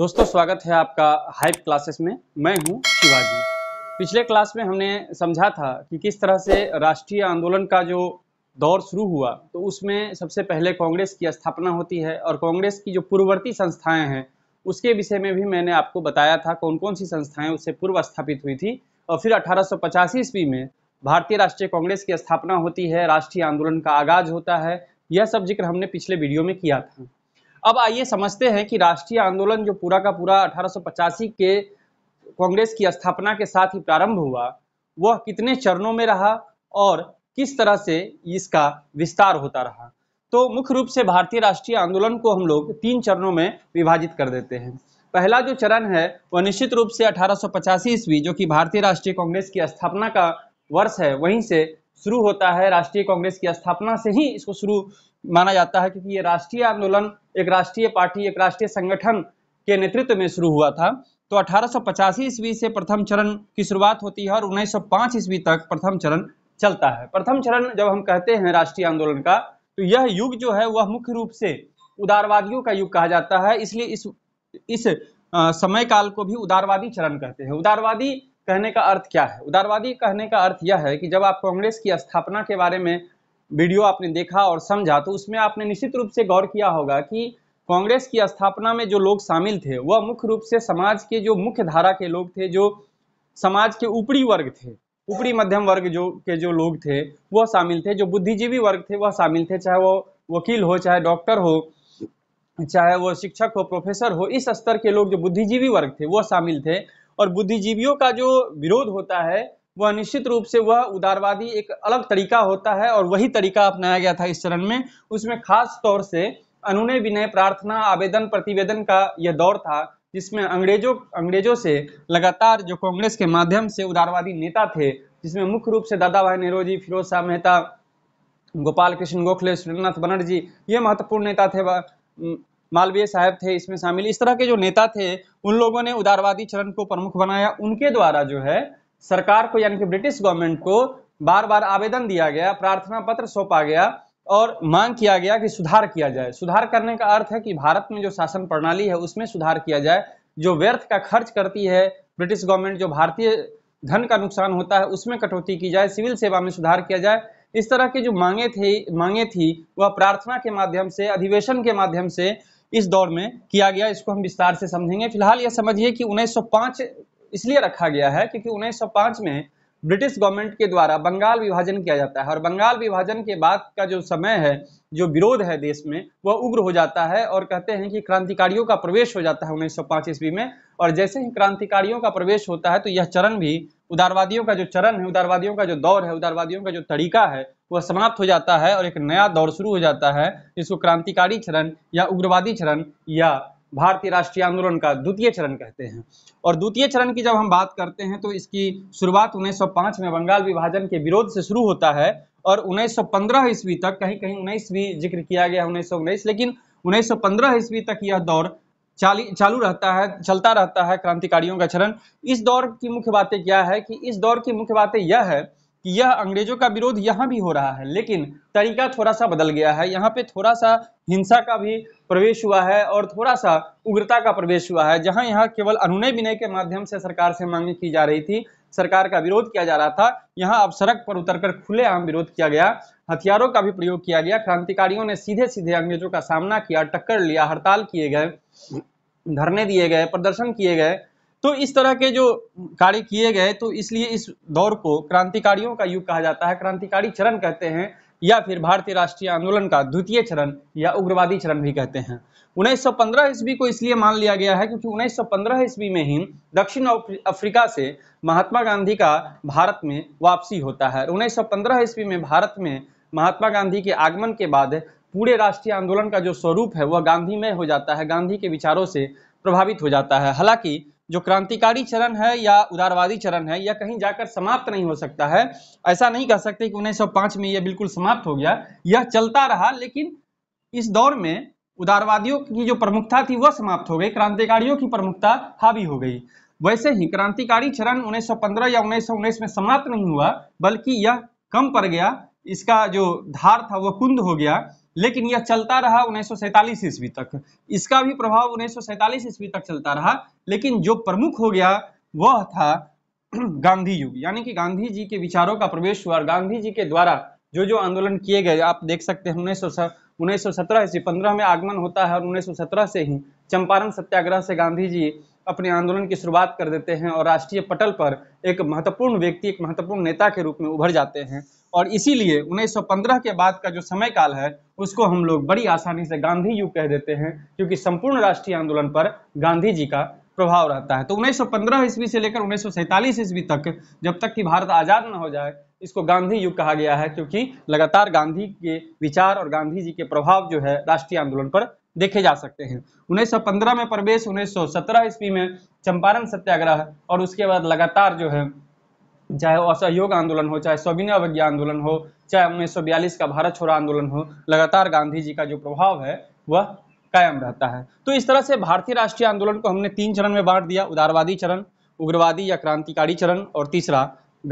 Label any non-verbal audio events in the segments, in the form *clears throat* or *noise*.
दोस्तों स्वागत है आपका हाइप क्लासेस में मैं हूं शिवाजी पिछले क्लास में हमने समझा था कि किस तरह से राष्ट्रीय आंदोलन का जो दौर शुरू हुआ तो उसमें सबसे पहले कांग्रेस की स्थापना होती है और कांग्रेस की जो पूर्ववर्ती संस्थाएं हैं उसके विषय में भी मैंने आपको बताया था कौन कौन सी संस्थाएं उससे पूर्व स्थापित हुई थी और फिर अठारह ईस्वी में भारतीय राष्ट्रीय कांग्रेस की स्थापना होती है राष्ट्रीय आंदोलन का आगाज होता है यह सब जिक्र हमने पिछले वीडियो में किया था अब आइए समझते हैं कि राष्ट्रीय आंदोलन जो पूरा का पूरा अठारह के कांग्रेस की स्थापना के साथ ही प्रारंभ हुआ वह कितने चरणों में रहा और किस तरह से इसका विस्तार होता रहा तो मुख्य रूप से भारतीय राष्ट्रीय आंदोलन को हम लोग तीन चरणों में विभाजित कर देते हैं पहला जो चरण है वह निश्चित रूप से अठारह ईस्वी जो कि भारतीय राष्ट्रीय कांग्रेस की स्थापना का वर्ष है वहीं से शुरू होता है राष्ट्रीय कांग्रेस की स्थापना से ही इसको शुरू माना जाता है क्योंकि ये राष्ट्रीय आंदोलन एक राष्ट्रीय पार्टी एक राष्ट्रीय संगठन के नेतृत्व में शुरू हुआ था तो अठारह ईस्वी से प्रथम चरण की शुरुआत होती है और 1905 ईस्वी तक प्रथम चरण चलता है प्रथम चरण जब हम कहते हैं राष्ट्रीय आंदोलन का तो यह युग जो है वह मुख्य रूप से उदारवादियों का युग कहा जाता है इसलिए इस इस समय काल को भी उदारवादी चरण कहते हैं उदारवादी कहने का अर्थ क्या है उदारवादी कहने का अर्थ यह है कि जब आप कांग्रेस की स्थापना के बारे में वीडियो आपने देखा और समझा तो उसमें आपने निश्चित रूप से गौर किया होगा कि कांग्रेस की स्थापना में जो लोग शामिल थे वह मुख्य रूप से समाज के जो मुख्य धारा के लोग थे जो समाज के ऊपरी वर्ग थे ऊपरी मध्यम वर्ग जो के जो लोग थे वह शामिल थे जो बुद्धिजीवी वर्ग थे वह शामिल थे चाहे वो वकील हो चाहे डॉक्टर हो चाहे वो शिक्षक हो प्रोफेसर हो इस स्तर के लोग जो बुद्धिजीवी वर्ग थे वह शामिल थे और बुद्धिजीवियों का जो विरोध होता है वह निश्चित रूप से वह उदारवादी एक अलग तरीका होता है और वही तरीका अपनाया गया था इस चरण में उसमें खास तौर से अनुनय विनय प्रार्थना आवेदन प्रतिवेदन का यह दौर था जिसमें अंग्रेजों अंग्रेजों से लगातार जो कांग्रेस के माध्यम से उदारवादी नेता थे जिसमें मुख्य रूप से दादा भाई नेहरू जी फिरोज शाह मेहता गोपाल कृष्ण गोखले सुरेंद्रनाथ बनर्जी ये महत्वपूर्ण नेता थे मालवीय साहब थे इसमें शामिल इस तरह के जो नेता थे उन लोगों ने उदारवादी चरण को प्रमुख बनाया उनके द्वारा जो है सरकार को यानी कि ब्रिटिश गवर्नमेंट को बार बार आवेदन दिया गया प्रार्थना पत्र सौंपा गया और मांग किया गया कि सुधार किया जाए सुधार करने का अर्थ है कि भारत में जो शासन प्रणाली है उसमें सुधार किया जाए जो व्यर्थ का खर्च करती है ब्रिटिश गवर्नमेंट जो भारतीय धन का नुकसान होता है उसमें कटौती की जाए सिविल सेवा में सुधार किया जाए इस तरह की जो मांगे थे मांगे थी वह प्रार्थना के माध्यम से अधिवेशन के माध्यम से इस दौर में किया गया इसको हम विस्तार से समझेंगे फिलहाल यह समझिए कि 1905 इसलिए रखा गया है क्योंकि 1905 में ब्रिटिश गवर्नमेंट के द्वारा बंगाल विभाजन किया जाता है और बंगाल विभाजन के बाद का जो समय है जो विरोध है देश में वह उग्र हो जाता है और कहते हैं कि क्रांतिकारियों का प्रवेश हो जाता है 1905 ईस्वी में और जैसे ही क्रांतिकारियों का प्रवेश होता है तो यह चरण भी उदारवादियों का जो चरण है उदारवादियों का जो दौर है उदारवादियों का जो तरीका है वह समाप्त हो जाता है और एक नया दौर शुरू हो जाता है जिसको क्रांतिकारी चरण या उग्रवादी चरण या भारतीय राष्ट्रीय आंदोलन का द्वितीय चरण कहते हैं और द्वितीय चरण की जब हम बात करते हैं तो इसकी शुरुआत 1905 में बंगाल विभाजन के विरोध से शुरू होता है और 1915 ईस्वी तक कहीं कहीं उन्नीस भी जिक्र किया गया उन्नीस लेकिन 1915 ईस्वी तक यह दौर चाली चालू रहता है चलता रहता है क्रांतिकारियों का चरण इस दौर की मुख्य बातें क्या है कि इस दौर की मुख्य बातें यह है कि यह अंग्रेजों का विरोध यहाँ भी हो रहा है लेकिन तरीका थोड़ा सा बदल गया है यहाँ पे थोड़ा सा हिंसा का भी प्रवेश हुआ है और थोड़ा सा उग्रता का प्रवेश हुआ है जहाँ यहाँ केवल अनुनय विनय के माध्यम से सरकार से मांगे की जा रही थी सरकार का विरोध किया जा रहा था यहाँ अब सड़क पर उतरकर खुलेआम विरोध किया गया हथियारों का भी प्रयोग किया गया क्रांतिकारियों ने सीधे सीधे अंग्रेजों का सामना किया टक्कर लिया हड़ताल किए गए धरने दिए गए प्रदर्शन किए गए तो इस तरह के जो कार्य किए गए तो इसलिए इस दौर को क्रांतिकारियों का युग कहा जाता है क्रांतिकारी चरण कहते हैं या फिर भारतीय राष्ट्रीय आंदोलन का द्वितीय चरण या उग्रवादी चरण भी कहते हैं 1915 ईस्वी को इसलिए मान लिया गया है क्योंकि 1915 ईस्वी में ही दक्षिण अफ्रीका से महात्मा गांधी का भारत में वापसी होता है 1915 ईस्वी में भारत में महात्मा गांधी के आगमन के बाद पूरे राष्ट्रीय आंदोलन का जो स्वरूप है वह गांधी में हो जाता है गांधी के विचारों से प्रभावित हो जाता है हालांकि जो क्रांतिकारी चरण है या उदारवादी चरण है या कहीं जाकर समाप्त नहीं हो सकता है ऐसा नहीं कह सकते कि 1905 में यह बिल्कुल समाप्त हो गया यह चलता रहा लेकिन इस दौर में उदारवादियों की जो प्रमुखता थी वह समाप्त हो गई क्रांतिकारियों की प्रमुखता हावी हो गई वैसे ही क्रांतिकारी चरण 1915 या उन्नीस में समाप्त नहीं हुआ बल्कि यह कम पड़ गया इसका जो धार था वह कुंद हो गया लेकिन यह चलता रहा उन्नीस ईस्वी तक इसका भी प्रभाव उन्नीस ईस्वी तक चलता रहा लेकिन जो प्रमुख हो गया वह था *clears throat* गांधी युग यानी कि गांधी जी के विचारों का प्रवेश हुआ गांधी जी के द्वारा जो जो आंदोलन किए गए आप देख सकते हैं उन्नीस उन्नीस सौ सत्रह से पंद्रह में आगमन होता है और उन्नीस सौ सत्रह से ही चंपारण सत्याग्रह से गांधी जी अपने आंदोलन की शुरुआत कर देते हैं और राष्ट्रीय पटल पर एक महत्वपूर्ण व्यक्ति एक महत्वपूर्ण नेता के रूप में उभर जाते हैं और इसीलिए 1915 के बाद का जो समय काल है उसको हम लोग बड़ी आसानी से गांधी युग कह देते हैं क्योंकि संपूर्ण राष्ट्रीय आंदोलन पर गांधी जी का प्रभाव रहता है तो 1915 ईस्वी से लेकर उन्नीस ईस्वी तक जब तक कि भारत आज़ाद न हो जाए इसको गांधी युग कहा गया है क्योंकि लगातार गांधी के विचार और गांधी जी के प्रभाव जो है राष्ट्रीय आंदोलन पर देखे जा सकते हैं 1915 में प्रवेश 1917 ईस्वी में चंपारण सत्याग्रह और उसके बाद लगातार जो है चाहे असहयोग आंदोलन हो चाहे स्विनय अवज्ञा आंदोलन हो चाहे उन्नीस सौ बयालीस का भारत छोड़ा आंदोलन हो लगातार गांधी जी का जो प्रभाव है वह कायम रहता है तो इस तरह से भारतीय राष्ट्रीय आंदोलन को हमने तीन चरण में बांट दिया उदारवादी चरण उग्रवादी या क्रांतिकारी चरण और तीसरा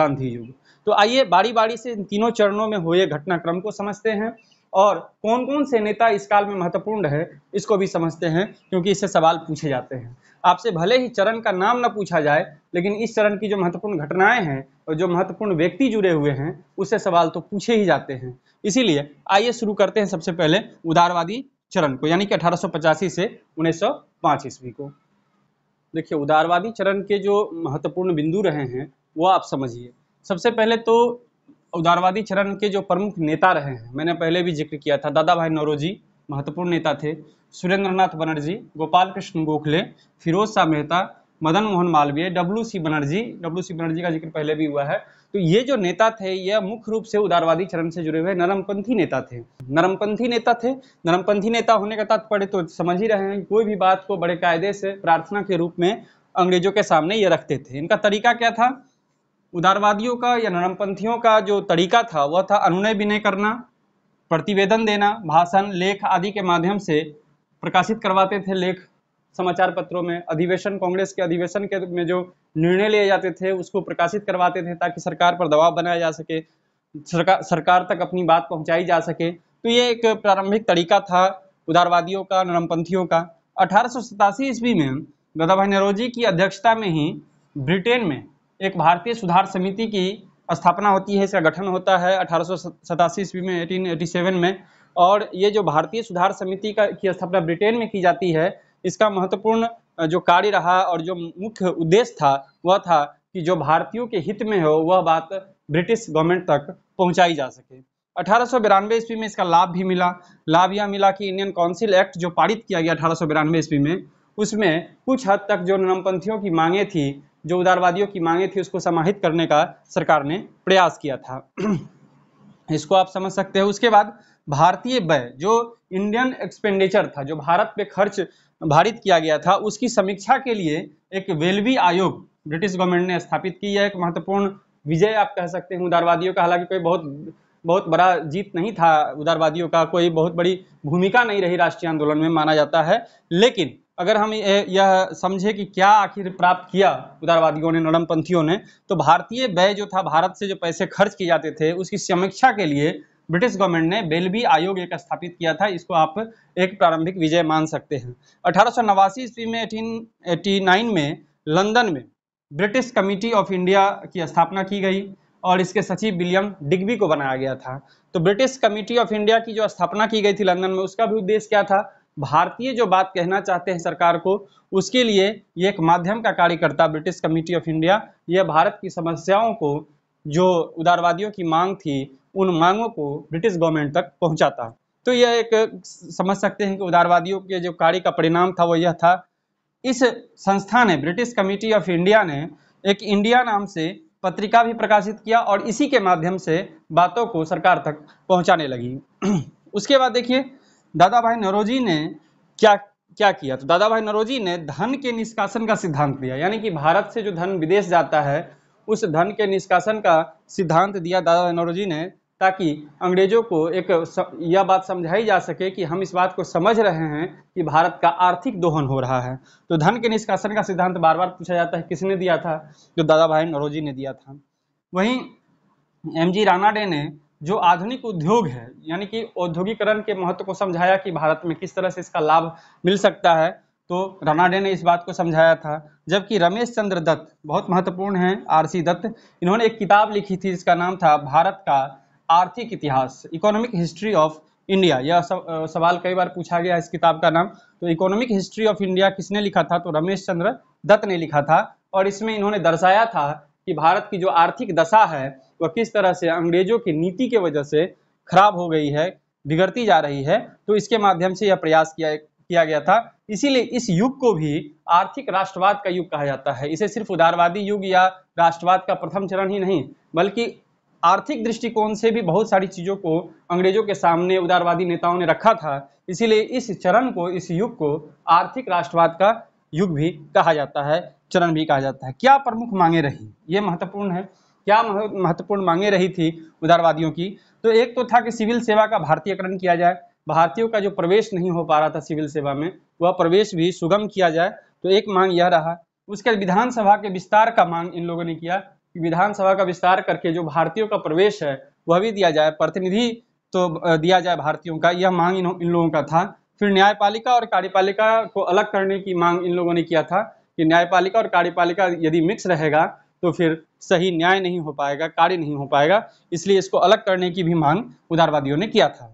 गांधी युग तो आइए बारी बारी से इन तीनों चरणों में हुए घटनाक्रम को समझते हैं और कौन कौन से नेता इस काल में महत्वपूर्ण रहे इसको भी समझते हैं क्योंकि इससे सवाल पूछे जाते हैं आपसे भले ही चरण का नाम न पूछा जाए लेकिन इस चरण की जो महत्वपूर्ण घटनाएं हैं और जो महत्वपूर्ण व्यक्ति जुड़े हुए हैं उससे सवाल तो पूछे ही जाते हैं इसीलिए आइए शुरू करते हैं सबसे पहले उदारवादी चरण को यानी कि अठारह से उन्नीस ईस्वी को देखिए उदारवादी चरण के जो महत्वपूर्ण बिंदु रहे हैं वो आप समझिए सबसे पहले तो उदारवादी चरण के जो प्रमुख नेता रहे हैं मैंने पहले भी जिक्र किया था दादा भाई नौरोजी महत्वपूर्ण नेता थे Surendranath Banerjee Gopal Krishna Gokhale Pherozeshah Mehta Madan Mohan Malaviya W C Banerjee W C Banerjee का जिक्र पहले भी हुआ है तो ये जो नेता थे यह मुख्य रूप से उदारवादी चरण से जुड़े हुए नरमपंथी नेता थे नरमपंथी नेता थे नरमपंथी नेता होने का तात्पर्य तो समझ ही रहे हैं कोई भी बात को बड़े कायदे से प्रार्थना के रूप में अंग्रेजों के सामने ये रखते थे इनका तरीका क्या था उदारवादियों का या नरमपंथियों का जो तरीका था वह था अनुनय विनय करना प्रतिवेदन देना भाषण लेख आदि के माध्यम से प्रकाशित करवाते थे लेख समाचार पत्रों में अधिवेशन कांग्रेस के अधिवेशन के में जो निर्णय लिए जाते थे उसको प्रकाशित करवाते थे ताकि सरकार पर दबाव बनाया जा सके सरकार सरकार तक अपनी बात पहुंचाई जा सके तो ये एक प्रारंभिक तरीका था उदारवादियों का नरमपंथियों का अठारह ईस्वी में दादा भाई नरोजी की अध्यक्षता में ही ब्रिटेन में एक भारतीय सुधार समिति की स्थापना होती है इसका गठन होता है अठारह ईस्वी में एटीन में और ये जो भारतीय सुधार समिति का की स्थापना ब्रिटेन में की जाती है इसका महत्वपूर्ण जो कार्य रहा और जो मुख्य उद्देश्य था वह था कि जो भारतीयों के हित में हो वह बात ब्रिटिश गवर्नमेंट तक पहुंचाई जा सके अठारह ईस्वी में इसका लाभ भी मिला लाभ यह मिला कि इंडियन काउंसिल एक्ट जो पारित किया गया अठारह ईस्वी में उसमें कुछ हद तक जो नरमपंथियों की मांगे थी जो उदारवादियों की मांगे थी उसको समाहित करने का सरकार ने प्रयास किया था इसको आप समझ सकते हैं उसके बाद भारतीय व्यय जो इंडियन एक्सपेंडिचर था जो भारत पे खर्च भारित किया गया था उसकी समीक्षा के लिए एक वेलवी आयोग ब्रिटिश गवर्नमेंट ने स्थापित की है एक महत्वपूर्ण विजय आप कह सकते हैं उदारवादियों का हालांकि कोई बहुत बहुत बड़ा जीत नहीं था उदारवादियों का कोई बहुत बड़ी भूमिका नहीं रही राष्ट्रीय आंदोलन में माना जाता है लेकिन अगर हम यह समझे कि क्या आखिर प्राप्त किया उदारवादियों ने नरमपंथियों ने तो भारतीय व्यय जो था भारत से जो पैसे खर्च किए जाते थे उसकी समीक्षा के लिए ब्रिटिश गवर्नमेंट ने बेलबी आयोग एक स्थापित किया था इसको आप एक प्रारंभिक विजय मान सकते हैं अठारह ईस्वी में एटीन में लंदन में ब्रिटिश कमिटी ऑफ इंडिया की स्थापना की गई और इसके सचिव विलियम डिग्बी को बनाया गया था तो ब्रिटिश कमिटी ऑफ इंडिया की जो स्थापना की गई थी लंदन में उसका भी उद्देश्य क्या था भारतीय जो बात कहना चाहते हैं सरकार को उसके लिए ये एक माध्यम का कार्य करता ब्रिटिश कमिटी ऑफ इंडिया यह भारत की समस्याओं को जो उदारवादियों की मांग थी उन मांगों को ब्रिटिश गवर्नमेंट तक पहुंचाता तो यह एक समझ सकते हैं कि उदारवादियों के जो कार्य का परिणाम था वो यह था इस संस्था ने ब्रिटिश कमिटी ऑफ इंडिया ने एक इंडिया नाम से पत्रिका भी प्रकाशित किया और इसी के माध्यम से बातों को सरकार तक पहुंचाने लगी *clears throat* उसके बाद देखिए दादा भाई नरोजी ने क्या क्या किया तो दादा भाई नरोजी ने धन के निष्कासन का सिद्धांत दिया यानी कि भारत से जो धन विदेश जाता है उस धन के निष्कासन का सिद्धांत दिया दादा भाई नरोजी ने ताकि अंग्रेजों को एक यह बात समझाई जा सके कि हम इस बात को समझ रहे हैं कि भारत का आर्थिक दोहन हो रहा है तो धन के निष्कासन का सिद्धांत बार बार पूछा जाता है किसने दिया था जो दादा भाई नरोजी ने दिया था वहीं एम जी रानाडे ने जो आधुनिक उद्योग है यानी कि औद्योगिकरण के महत्व को समझाया कि भारत में किस तरह से इसका लाभ मिल सकता है तो रनाडे ने इस बात को समझाया था जबकि रमेश चंद्र दत्त बहुत महत्वपूर्ण हैं आरसी दत्त इन्होंने एक किताब लिखी थी जिसका नाम था भारत का आर्थिक इतिहास इकोनॉमिक हिस्ट्री ऑफ इंडिया यह सवाल कई बार पूछा गया इस किताब का नाम तो इकोनॉमिक हिस्ट्री ऑफ इंडिया किसने लिखा था तो रमेश चंद्र दत्त ने लिखा था और इसमें इन्होंने दर्शाया था कि भारत की जो आर्थिक दशा है वह किस तरह से अंग्रेजों की नीति के वजह से खराब हो गई है बिगड़ती जा रही है तो इसके माध्यम से यह प्रयास किया किया गया था इसीलिए इस युग को भी आर्थिक राष्ट्रवाद का युग कहा जाता है इसे सिर्फ उदारवादी युग या राष्ट्रवाद का प्रथम चरण ही नहीं बल्कि आर्थिक दृष्टिकोण से भी बहुत सारी चीज़ों को अंग्रेजों के सामने उदारवादी नेताओं ने रखा था इसीलिए इस चरण को इस युग को आर्थिक राष्ट्रवाद का युग भी कहा जाता है चरण भी कहा जाता है क्या प्रमुख मांगे रही ये महत्वपूर्ण है क्या महत्वपूर्ण मांगे रही थी उदारवादियों की तो एक तो था कि सिविल सेवा का भारतीयकरण किया जाए भारतीयों का जो प्रवेश नहीं हो पा रहा था सिविल सेवा में वह प्रवेश भी सुगम किया जाए तो एक मांग यह रहा उसके विधानसभा के विस्तार का मांग इन लोगों ने किया कि विधानसभा का विस्तार करके जो भारतीयों का प्रवेश है वह भी दिया जाए प्रतिनिधि तो दिया जाए भारतीयों का यह मांग इन, इन लोगों का था फिर न्यायपालिका और कार्यपालिका को अलग करने की मांग इन लोगों ने किया था कि न्यायपालिका और कार्यपालिका यदि मिक्स रहेगा तो फिर सही न्याय नहीं हो पाएगा कार्य नहीं हो पाएगा इसलिए इसको अलग करने की भी मांग उदारवादियों ने किया था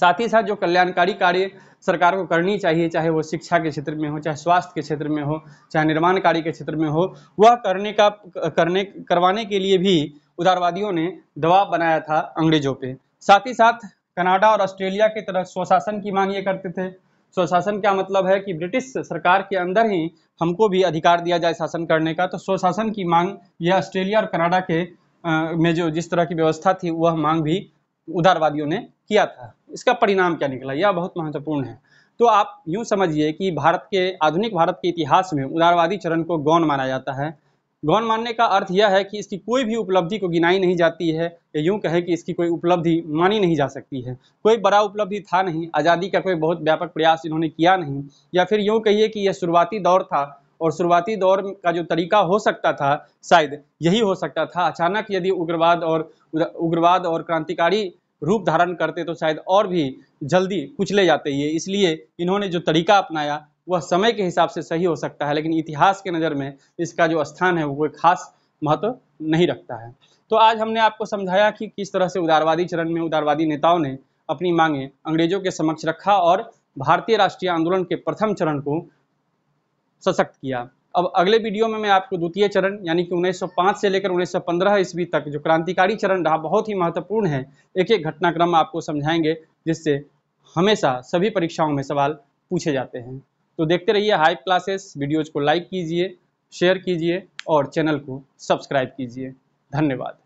साथ ही साथ जो कल्याणकारी कार्य सरकार को करनी चाहिए चाहे वो शिक्षा के क्षेत्र में हो चाहे स्वास्थ्य के क्षेत्र में हो चाहे निर्माण कार्य के क्षेत्र में हो वह करने का करने करवाने के लिए भी उदारवादियों ने दबाव बनाया था अंग्रेजों पे साथ ही साथ कनाडा और ऑस्ट्रेलिया की तरह स्वशासन की मांग ये करते थे स्वशासन क्या मतलब है कि ब्रिटिश सरकार के अंदर ही हमको भी अधिकार दिया जाए शासन करने का तो स्वशासन की मांग यह ऑस्ट्रेलिया और कनाडा के आ, में जो जिस तरह की व्यवस्था थी वह मांग भी उदारवादियों ने किया था इसका परिणाम क्या निकला यह बहुत महत्वपूर्ण है तो आप यूँ समझिए कि भारत के आधुनिक भारत के इतिहास में उदारवादी चरण को गौन माना जाता है गौन मानने का अर्थ यह है कि इसकी कोई भी उपलब्धि को गिनाई नहीं जाती है या यूँ कहें कि इसकी कोई उपलब्धि मानी नहीं जा सकती है कोई बड़ा उपलब्धि था नहीं आज़ादी का कोई बहुत व्यापक प्रयास इन्होंने किया नहीं या फिर यूँ कहिए कि यह शुरुआती दौर था और शुरुआती दौर का जो तरीका हो सकता था शायद यही हो सकता था अचानक यदि उग्रवाद और उग्रवाद और क्रांतिकारी रूप धारण करते तो शायद और भी जल्दी कुचले जाते ये इसलिए इन्होंने जो तरीका अपनाया वह समय के हिसाब से सही हो सकता है लेकिन इतिहास के नज़र में इसका जो स्थान है वो कोई खास महत्व नहीं रखता है तो आज हमने आपको समझाया कि किस तरह से उदारवादी चरण में उदारवादी नेताओं ने अपनी मांगे अंग्रेजों के समक्ष रखा और भारतीय राष्ट्रीय आंदोलन के प्रथम चरण को सशक्त किया अब अगले वीडियो में मैं आपको द्वितीय चरण यानी कि 1905 से लेकर 1915 ईस्वी तक जो क्रांतिकारी चरण रहा बहुत ही महत्वपूर्ण है एक एक घटनाक्रम आपको समझाएंगे जिससे हमेशा सभी परीक्षाओं में सवाल पूछे जाते हैं तो देखते रहिए हाई क्लासेस वीडियोज को लाइक कीजिए शेयर कीजिए और चैनल को सब्सक्राइब कीजिए धन्यवाद